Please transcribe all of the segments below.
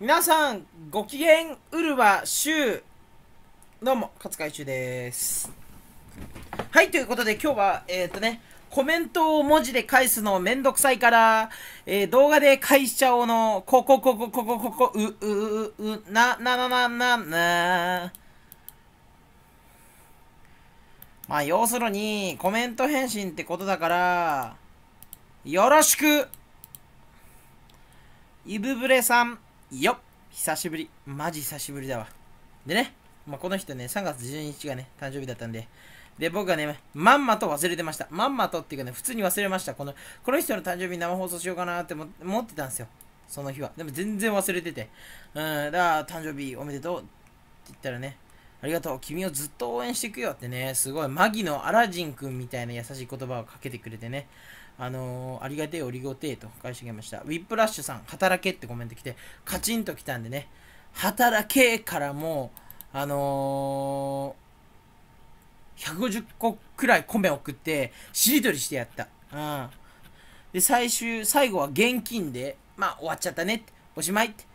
皆さん、ご機嫌うるわ、しゅう。どうも、勝海中です。はい、ということで今日は、えっ、ー、とね、コメントを文字で返すのめんどくさいから、えー、動画で返しちゃおうの、ここここここここ、う、う、う、う、な、な、な、な、な、な。まあ、要するに、コメント返信ってことだから、よろしくイブブレさん。よっ久しぶりマジ久しぶりだわでね、まあ、この人ね3月12日がね誕生日だったんでで、僕はね、まんまと忘れてました。まんまとっていうかね、普通に忘れました。この、この人の誕生日生放送しようかなって思ってたんですよ。その日は。でも全然忘れてて。うん、だから誕生日おめでとうって言ったらね、ありがとう。君をずっと応援していくよってね、すごい、マギのアラジンくんみたいな優しい言葉をかけてくれてね。あのー、ありがてえ、おりごてえと返してきました。ウィップラッシュさん、働けってコメント来て、カチンと来たんでね、働けからもう、あのー、150個くらい米送って、しりとりしてやった。うん。で、最終、最後は現金で、まあ、終わっちゃったね。おしまいって。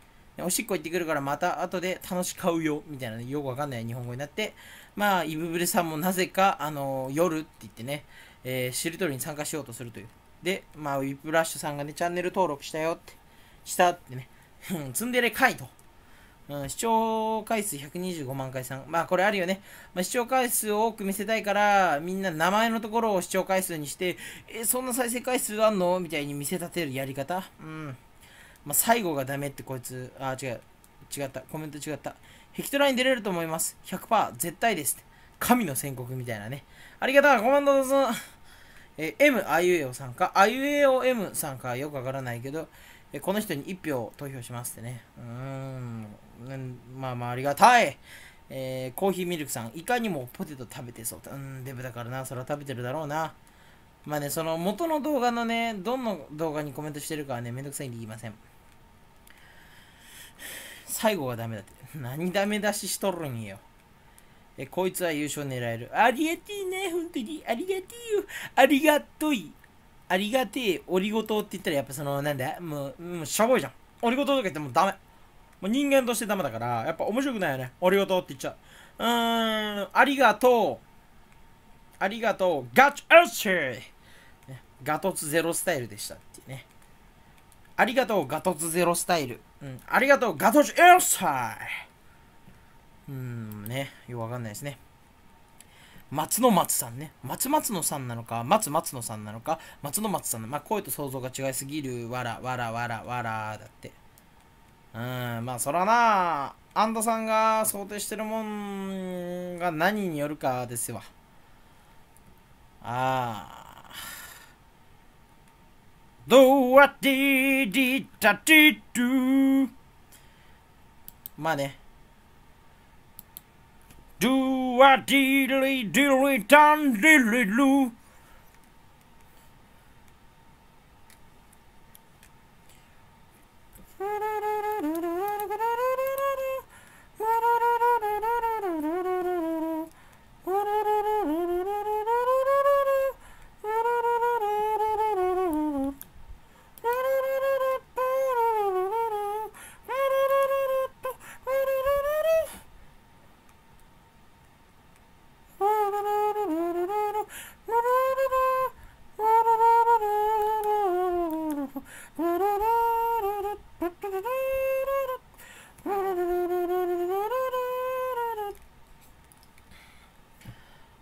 おしっこ行ってくるからまた後で楽し買うよ。みたいなね、よくわかんない日本語になって、まあ、イブブレさんもなぜか、あのー、夜って言ってね、えー、しりとりに参加しようとするという。で、まあ、ウィップラッシュさんがね、チャンネル登録したよって、したってね、ツンデレかいと。うん、視聴回数125万回さん。まあこれあるよね。まあ、視聴回数を多く見せたいから、みんな名前のところを視聴回数にして、え、そんな再生回数あんのみたいに見せ立てるやり方。うん。まあ、最後がダメってこいつ、あ、違う。違った。コメント違った。ヘキトライン出れると思います。100%絶対です。神の宣告みたいなね。ありがとうコメントどうぞえー、M、あゆえおさんか、あゆえお M さんかよくわからないけど、えー、この人に1票投票しますってね。うーん、まあまあありがたい。えー、コーヒーミルクさん、いかにもポテト食べてそう。うん、デブだからな、それは食べてるだろうな。まあね、その元の動画のね、どの動画にコメントしてるかはね、めんどくさいんで言いません。最後はダメだって。何ダメ出ししとるんよ。えこいつは優勝狙える。ありがてえね、本当に。ありがてえよ。ありがとい。ありがてえ、オリゴ糖って言ったら、やっぱその、なんだもう、もう、しょぼいじゃん。オリゴ糖とか言ってもダメ。もう人間としてダメだから、やっぱ面白くないよね。オリゴ糖って言っちゃう。うーん、ありがとう。ありがとう。ガチアッシュガトツゼロスタイルでしたってね。ありがとう、ガトツゼロスタイル。うん、ありがとう、ガトツエルサイうんね、よくわかんないですね。松の松さんね。松松のさんなのか、松松のさんなのか、松の松さんまあ、声と想像が違いすぎる。わら、わら、わら、わら、だって。うん、まあ、そらな、アンダさんが想定してるもんが何によるかですわ。ああ。ドアディディタティドゥまあね。Do a diddly dilly dun diddly loo.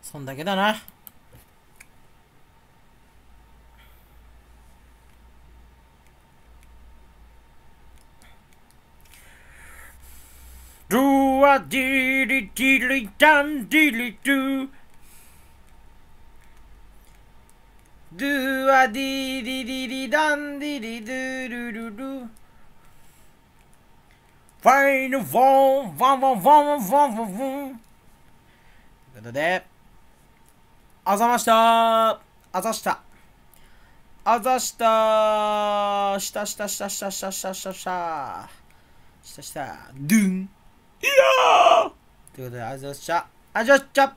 そんだけだな。ドゥアディリリリダンディリドゥルルルファイルフォンファンファンファンファンファンファンということであざましたあざしたあざしたしたしたしたしたしたしたしたしたしたしたドゥンいやということであざしたあざした